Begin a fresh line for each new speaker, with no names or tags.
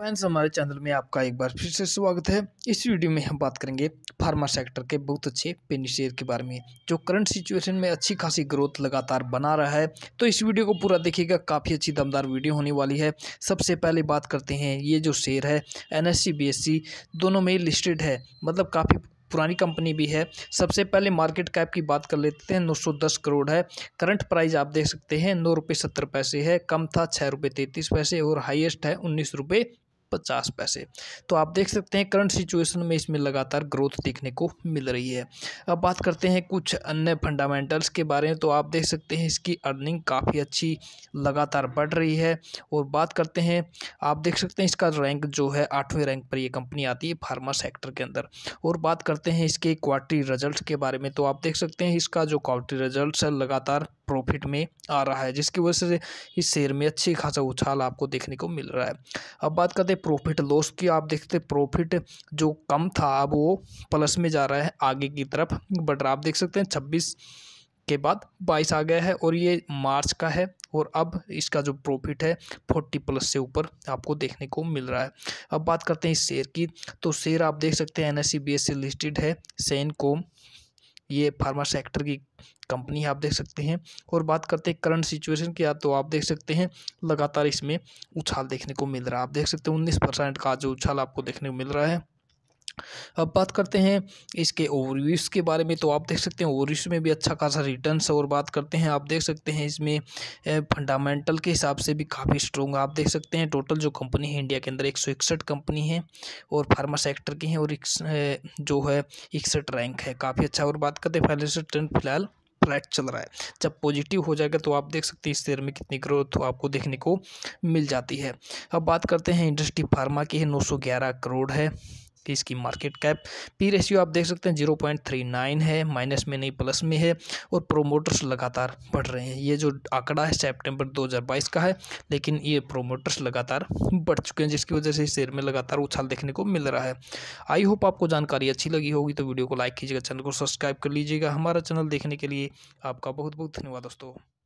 friends हमारे channel में आपका एक बार फिर से स्वागत है इस वीडियो में हम बात करेंगे फार्मा सेक्टर के बहुत अच्छे पेनी शेयर के बारे में जो करंट सिचुएशन में अच्छी खासी ग्रोथ लगातार बना रहा है तो इस वीडियो को पूरा देखिएगा काफ़ी अच्छी दमदार वीडियो होने वाली है सबसे पहले बात करते हैं ये जो शेयर है एन एस दोनों में लिस्टेड है मतलब काफ़ी पुरानी कंपनी भी है सबसे पहले मार्केट कैप की बात कर लेते हैं 910 करोड़ है करंट प्राइस आप देख सकते हैं नौ रुपये सत्तर पैसे है कम था छः रुपये तैंतीस पैसे और हाईएस्ट है उन्नीस रुपये पचास पैसे तो आप देख सकते हैं करंट सिचुएशन में इसमें लगातार ग्रोथ देखने को मिल रही है अब बात करते हैं कुछ अन्य फंडामेंटल्स के बारे में तो आप देख सकते हैं इसकी अर्निंग काफ़ी अच्छी लगातार बढ़ रही है और बात करते हैं आप देख सकते हैं इसका रैंक जो है आठवें रैंक पर ये कंपनी आती है फार्मा सेक्टर के अंदर और बात करते हैं इसके क्वार्टरी रिजल्ट के बारे में तो आप देख सकते हैं इसका जो क्वार्टरी रिजल्ट है लगातार प्रॉफिट में आ रहा है जिसकी वजह से इस शेयर में अच्छी खासा उछाल आपको देखने को मिल रहा है अब बात करते हैं प्रॉफिट लॉस की आप देखते प्रॉफिट जो कम था अब वो प्लस में जा रहा है आगे की तरफ बट आप देख सकते हैं छब्बीस के बाद बाईस आ गया है और ये मार्च का है और अब इसका जो प्रॉफिट है फोर्टी प्लस से ऊपर आपको देखने को मिल रहा है अब बात करते हैं इस शेयर की तो शेयर आप देख सकते हैं N S C B S C listed Syncom कोम ये फार्मा सेक्टर की कंपनी है आप देख सकते हैं और बात करते हैं करंट सिचुएशन की तो आप देख सकते हैं लगातार इसमें उछाल देखने को मिल रहा है आप देख सकते हैं उन्नीस परसेंट का जो उछाल आपको देखने को मिल रहा है अब बात करते हैं इसके ओवरव्यूज़ के बारे में तो आप देख सकते हैं ओवरव्यूज में भी अच्छा खासा रिटर्न्स और बात करते हैं आप देख सकते हैं इसमें फंडामेंटल के हिसाब से भी काफ़ी स्ट्रॉन्ग आप देख सकते हैं टोटल जो कंपनी है इंडिया के अंदर एक सौ इकसठ कंपनी है और फार्मा सेक्टर की है और जो है इकसठ रैंक है काफ़ी अच्छा और बात करते हैं फाइनेंशियल ट्रेंड फिलहाल फ्लैट चल रहा है जब पॉजिटिव हो जाएगा तो आप देख सकते हैं इस शेयर में कितनी ग्रोथ आपको देखने को मिल जाती है अब बात करते हैं इंडस्ट्री फार्मा की है नौ सौ ग्यारह करोड़ है कि इसकी मार्केट कैप पी रेशियो आप देख सकते हैं जीरो पॉइंट थ्री नाइन है माइनस में नहीं प्लस में है और प्रोमोटर्स लगातार बढ़ रहे हैं ये जो आंकड़ा है सेप्टेम्बर दो हज़ार बाईस का है लेकिन ये प्रोमोटर्स लगातार बढ़ चुके हैं जिसकी वजह से शेयर में लगातार उछाल देखने को मिल रहा है आई होप आपको जानकारी अच्छी लगी होगी तो वीडियो को लाइक कीजिएगा चैनल को सब्सक्राइब कर लीजिएगा हमारा चैनल देखने के लिए आपका बहुत बहुत धन्यवाद दोस्तों